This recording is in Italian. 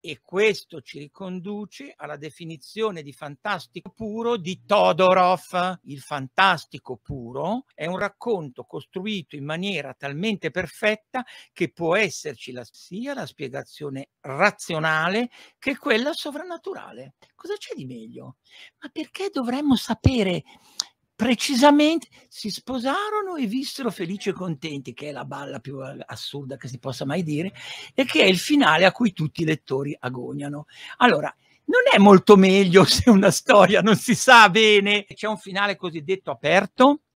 e questo ci riconduce alla definizione di fantastico puro di Todorov. Il fantastico puro è un racconto costruito in maniera talmente perfetta che può esserci la, sia la spiegazione razionale che quella sovrannaturale. Cosa c'è di meglio? Ma perché dovremmo sapere precisamente si sposarono e vissero felici e contenti, che è la balla più assurda che si possa mai dire, e che è il finale a cui tutti i lettori agognano. Allora, non è molto meglio se una storia non si sa bene, c'è un finale cosiddetto aperto,